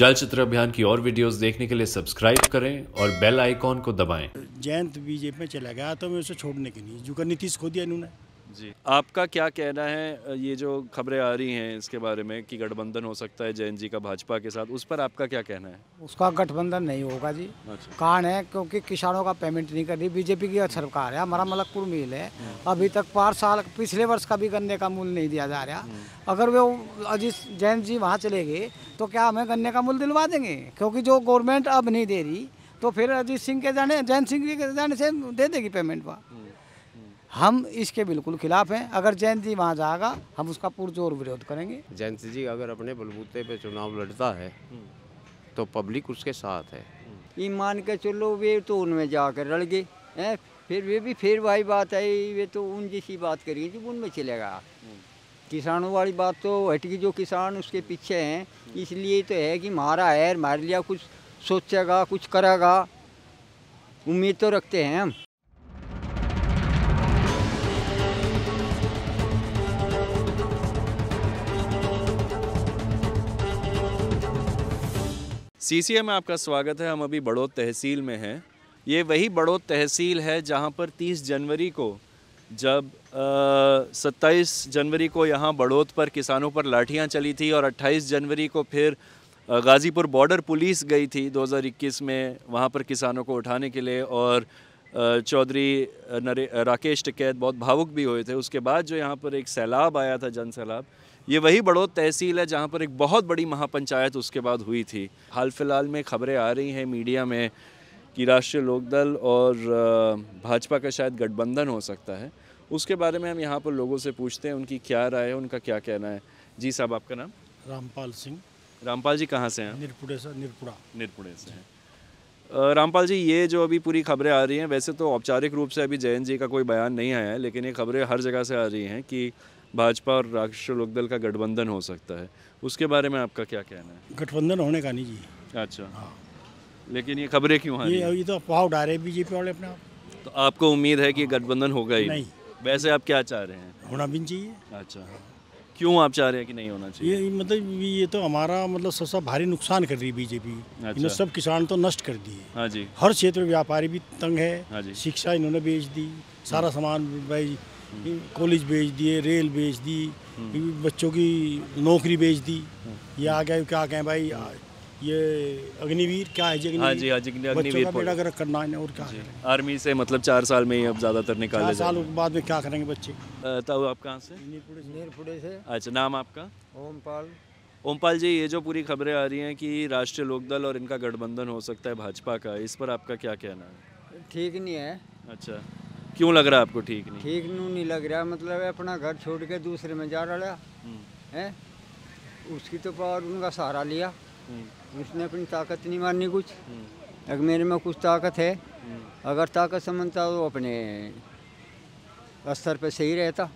चलचित्र अभियान की और वीडियोस देखने के लिए सब्सक्राइब करें और बेल आइकॉन को दबाएं। जयंत बीजेपी में चला गया तो मैं उसे छोड़ने के लिए जो नीतीश खो दिया इन्होंने जी आपका क्या कहना है ये जो खबरें आ रही हैं इसके बारे में कि गठबंधन हो सकता है जैन जी का भाजपा के साथ उस पर आपका क्या कहना है उसका गठबंधन नहीं होगा जी अच्छा। कारण है क्योंकि किसानों का पेमेंट नहीं कर रही बीजेपी की सरकार है हमारा मलकपुर मिल है हम्म। अभी तक पाँच साल पिछले वर्ष का भी गन्ने का मूल्य नहीं दिया जा रहा हम्म। अगर वे अजीत जैन जी वहाँ चले गए तो क्या हमें गन्ने का मूल्य दिलवा देंगे क्योंकि जो गवर्नमेंट अब नहीं दे रही तो फिर अजीत सिंह के जाने जैन सिंह के जाने से दे देगी पेमेंट वहाँ हम इसके बिल्कुल खिलाफ हैं अगर जयंत जी वहाँ जाएगा हम उसका पुरजोर विरोध करेंगे जयंत जी अगर अपने बलबूते पे चुनाव लड़ता है तो पब्लिक उसके साथ है ईमान के चलो वे तो उनमें जाकर लड़ गए हैं फिर वे भी फिर वही बात है वे तो उन जैसी बात करिए जो उनमें चलेगा किसानों वाली बात तो हटकी जो किसान उसके पीछे हैं इसलिए तो है कि मारा है मार लिया कुछ सोचेगा कुछ करेगा उम्मीद तो रखते हैं हम सीसीए में आपका स्वागत है हम अभी बड़ोद तहसील में हैं ये वही बड़ोद तहसील है जहाँ पर 30 जनवरी को जब सत्ताईस जनवरी को यहाँ बड़ोद पर किसानों पर लाठियाँ चली थी और 28 जनवरी को फिर गाज़ीपुर बॉर्डर पुलिस गई थी 2021 में वहाँ पर किसानों को उठाने के लिए और चौधरी राकेश टिकैत बहुत भावुक भी हुए थे उसके बाद जो यहाँ पर एक सैलाब आया था जन सैलाब ये वही बड़ोद तहसील है जहाँ पर एक बहुत बड़ी महापंचायत उसके बाद हुई थी हाल फिलहाल में खबरें आ रही हैं मीडिया में कि राष्ट्रीय लोकदल और भाजपा का शायद गठबंधन हो सकता है उसके बारे में हम यहाँ पर लोगों से पूछते हैं उनकी क्या राय है उनका क्या कहना है जी साहब आपका नाम रामपाल सिंह रामपाल जी कहाँ से हैं निरपुड़े से निरपुड़ा निरपुड़े से हैं रामपाल जी ये जो अभी पूरी खबरें आ रही हैं वैसे तो औपचारिक रूप से अभी जयंत जी का कोई बयान नहीं आया है लेकिन ये खबरें हर जगह से आ रही हैं कि भाजपा और राष्ट्रीय लोकदल का गठबंधन हो सकता है उसके बारे में आपका क्या कहना है गठबंधन होने का नहीं जी अच्छा हाँ। लेकिन ये खबरें क्यों हैं ये ये तो अफवाह उड़ा रहे बीजेपी वाले अपना तो आपको उम्मीद है कि गठबंधन होगा ही नहीं वैसे आप क्या चाह रहे हैं होना भी नहीं चाहिए अच्छा क्यों आप चाह रहे हैं कि नहीं होना चाहिए ये मतलब ये तो हमारा मतलब सबसे भारी नुकसान कर रही है बीजेपी अच्छा। सब किसान तो नष्ट कर दिए हाँ जी हर क्षेत्र में व्यापारी भी तंग है हाँ जी शिक्षा इन्होंने बेच दी सारा हम्म। सामान भाई कॉलेज बेच दिए रेल बेच दी बच्चों की नौकरी बेच दी ये आ गया क्या कहें भाई ये अग्निवीर क्या है जी हाँ जी हाँ अग्निवीर बेटा अगर करना है और क्या है आर्मी से मतलब चार साल में ही अब ज़्यादातर निकाले साल बाद में क्या करेंगे बच्चे तब आप कहाँ से नीरपुड़े से अच्छा नाम आपका ओमपाल ओमपाल जी ये जो पूरी खबरें आ रही हैं कि राष्ट्रीय लोकदल और इनका गठबंधन हो सकता है भाजपा का इस पर आपका क्या कहना है ठीक नहीं है अच्छा क्यों लग रहा है आपको ठीक नहीं ठीक नहीं लग रहा मतलब अपना घर छोड़ के दूसरे में जा रहा है हम्म। उसकी तो पावर उनका सहारा लिया हम्म। उसने अपनी ताकत नहीं मारनी कुछ हम्म। अगर मेरे में कुछ ताकत है अगर ताकत समझता तो अपने स्तर पर सही रहता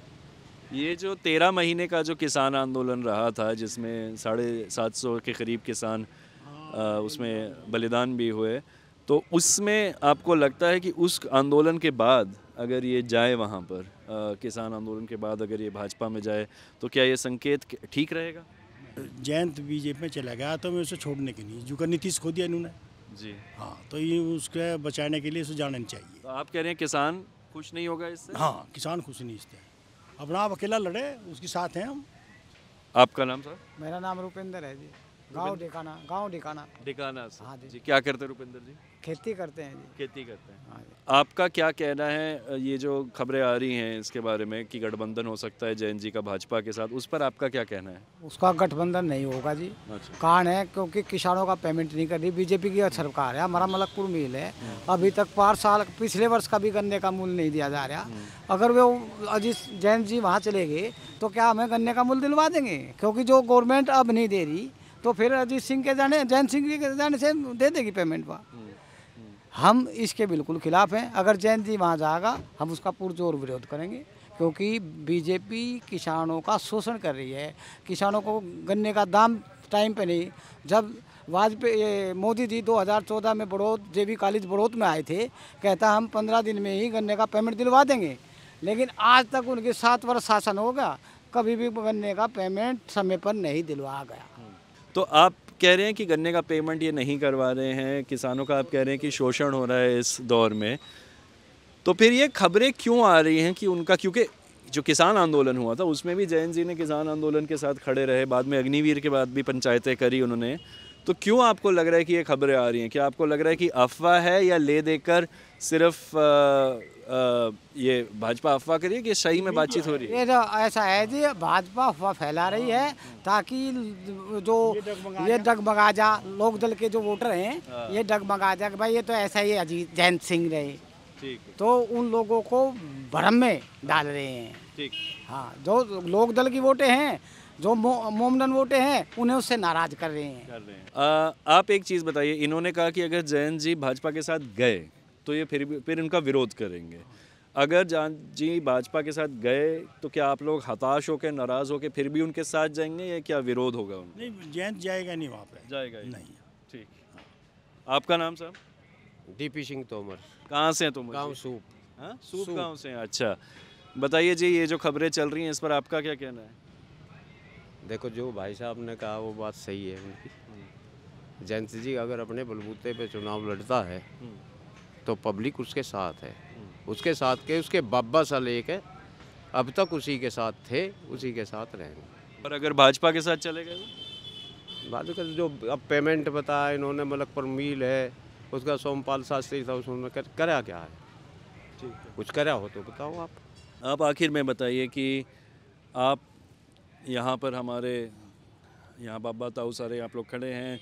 ये जो तेरह महीने का जो किसान आंदोलन रहा था जिसमें साढ़े सात सौ के करीब किसान हाँ। आ, उसमें बलिदान भी हुए तो उसमें आपको लगता है कि उस आंदोलन के बाद अगर ये जाए वहाँ पर किसान आंदोलन के बाद अगर ये भाजपा में जाए तो क्या ये संकेत ठीक रहेगा जयंत बीजेपी में चला गया तो मैं उसे छोड़ने के लिए जो नीतीश खो दिया इन्होंने जी हाँ तो ये उसके बचाने के लिए उसे जाना नहीं चाहिए तो आप कह रहे हैं किसान खुश नहीं होगा इससे हाँ किसान खुश नहीं इससे अपना आप अकेला लड़े उसके साथ हैं हम आपका नाम सर मेरा नाम रूपेंद्र है जी गांव ढिकाना गांव ढिकाना ढिकाना हाँ जी क्या करते रुपिंदर जी खेती करते हैं जी खेती करते हैं हाँ आपका क्या कहना है ये जो खबरें आ रही हैं इसके बारे में कि गठबंधन हो सकता है जैन जी का भाजपा के साथ उस पर आपका क्या कहना है उसका गठबंधन नहीं होगा जी अच्छा। कारण है क्योंकि किसानों का पेमेंट नहीं कर रही बीजेपी की सरकार है हमारा मलकपुर मिल है हम्म। अभी तक पाँच साल पिछले वर्ष का भी गन्ने का मूल्य नहीं दिया जा रहा हम्म। अगर वो अजीत जैन जी वहाँ चले गए तो क्या हमें गन्ने का मूल्य दिलवा देंगे क्योंकि जो गवर्नमेंट अब नहीं दे रही तो फिर अजीत सिंह के जाने जैन सिंह जी के जाने से दे देगी पेमेंट वहाँ हम्म, हम्म। हम इसके बिल्कुल खिलाफ हैं अगर जयंत जी वहाँ जाएगा हम उसका पुरजोर विरोध करेंगे क्योंकि बीजेपी किसानों का शोषण कर रही है किसानों को गन्ने का दाम टाइम पे नहीं जब वाजपेयी मोदी जी 2014 में बड़ौत जेबी कॉलेज बड़ौद में आए थे कहता हम 15 दिन में ही गन्ने का पेमेंट दिलवा देंगे लेकिन आज तक उनके सात वर्ष शासन होगा कभी भी गन्ने का पेमेंट समय पर नहीं दिलवा गया तो आप कह रहे हैं कि गन्ने का पेमेंट ये नहीं करवा रहे हैं किसानों का आप कह रहे हैं कि शोषण हो रहा है इस दौर में तो फिर ये खबरें क्यों आ रही हैं कि उनका क्योंकि जो किसान आंदोलन हुआ था उसमें भी जैन जी ने किसान आंदोलन के साथ खड़े रहे बाद में अग्निवीर के बाद भी पंचायतें करी उन्होंने तो क्यों आपको लग रहा है कि ये खबरें आ रही हैं क्या आपको लग रहा है कि अफवाह है या ले देकर सिर्फ आ, आ, ये भाजपा अफवाह करिए कि सही में बातचीत हो रही है ये तो ऐसा है जी भाजपा अफवाह फैला रही है ताकि जो ये डगमगा जा लोक दल के जो वोटर हैं हाँ। ये डगमगा जा भाई ये तो ऐसा ही अजीत जयंत सिंह रहे तो उन लोगों को भ्रम में डाल रहे हैं ठीक हाँ जो लोक दल की वोटें हैं जो मो, मोमडन वोटे हैं उन्हें उससे नाराज कर रहे हैं कर रहे हैं आ, आप एक चीज़ बताइए इन्होंने कहा कि अगर जयंत जी भाजपा के साथ गए तो ये फिर फिर इनका विरोध करेंगे अगर जयंत जी भाजपा के साथ गए तो क्या आप लोग हताश होकर नाराज़ होकर फिर भी उनके साथ जाएंगे या क्या विरोध होगा उनका नहीं जयंत जाएगा नहीं वहाँ पर जाएगा नहीं ठीक आपका नाम साहब डीपी सिंह तोमर कहाँ से हैं तुम गाँव सूप हाँ सूप गाँव से हैं अच्छा बताइए जी ये जो खबरें चल रही हैं इस पर आपका क्या कहना है देखो जो भाई साहब ने कहा वो बात सही है उनकी हम्म। जयंत जी अगर अपने बलबूते पे चुनाव लड़ता है हम्म। तो पब्लिक उसके साथ है हम्म। उसके साथ के उसके बाबा सा है अब तक उसी के साथ थे उसी के साथ रहेंगे और अगर भाजपा के साथ चले गए भाजपा जो अब पेमेंट बताया इन्होंने मलक पर मील है उसका सोमपाल शास्त्री था उसमें कर, करा क्या है ठीक है कुछ करा हो तो बताओ आप आप आखिर में बताइए कि आप यहाँ पर हमारे यहाँ बाबा ताऊ सारे आप लोग खड़े हैं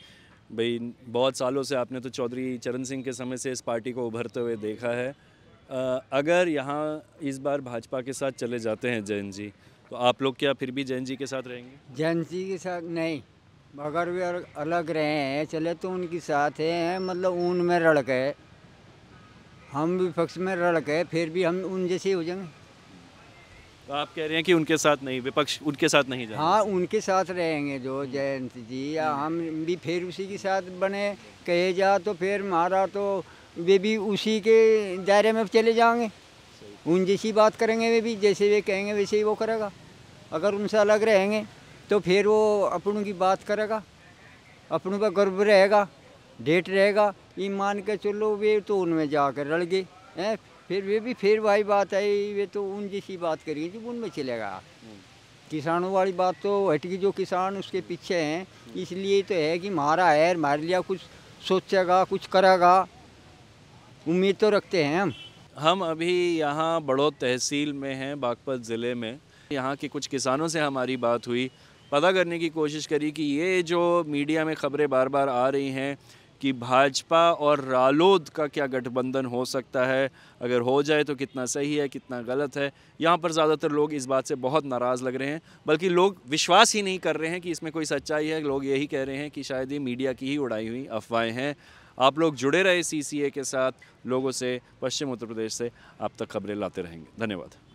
भाई बहुत सालों से आपने तो चौधरी चरण सिंह के समय से इस पार्टी को उभरते हुए देखा है आ, अगर यहाँ इस बार भाजपा के साथ चले जाते हैं जैन जी तो आप लोग क्या फिर भी जैन जी के साथ रहेंगे जैन जी के साथ नहीं अगर वे अलग रहे हैं चले तो उनके साथ हैं मतलब उनमें में रड़ गए हम विपक्ष में रड़ गए फिर भी हम उन जैसे हो जाएंगे तो आप कह रहे हैं कि उनके साथ नहीं विपक्ष उनके साथ नहीं जाएगा हाँ उनके साथ रहेंगे जो जयंत जी या हम्म। हम भी फिर उसी के साथ बने कहे जा तो फिर मारा तो वे भी उसी के दायरे में चले जाएंगे उन जैसी बात करेंगे वे भी जैसे वे कहेंगे वैसे ही वो करेगा अगर उनसे अलग रहेंगे तो फिर वो अपनों की बात करेगा अपनों का गर्व रहेगा डेट रहेगा ये मान के चलो वे तो उनमें जा कर रल गए हैं फिर वे भी फिर वही बात है वे तो उन जैसी बात करेंगे जो उनमें चलेगा हम्म। किसानों वाली बात तो हटकी जो किसान उसके पीछे हैं हम्म। इसलिए तो है कि मारा है मार लिया कुछ सोचेगा कुछ करेगा उम्मीद तो रखते हैं हम हम अभी यहाँ बड़ो तहसील में हैं बागपत ज़िले में यहाँ के कुछ किसानों से हमारी बात हुई पता करने की कोशिश करी कि ये जो मीडिया में ख़बरें बार बार आ रही हैं कि भाजपा और रालोद का क्या गठबंधन हो सकता है अगर हो जाए तो कितना सही है कितना गलत है यहाँ पर ज़्यादातर लोग इस बात से बहुत नाराज़ लग रहे हैं बल्कि लोग विश्वास ही नहीं कर रहे हैं कि इसमें कोई सच्चाई है लोग यही कह रहे हैं कि शायद ये मीडिया की ही उड़ाई हुई अफवाहें हैं आप लोग जुड़े रहे सी के साथ लोगों से पश्चिम उत्तर प्रदेश से आप तक खबरें लाते रहेंगे धन्यवाद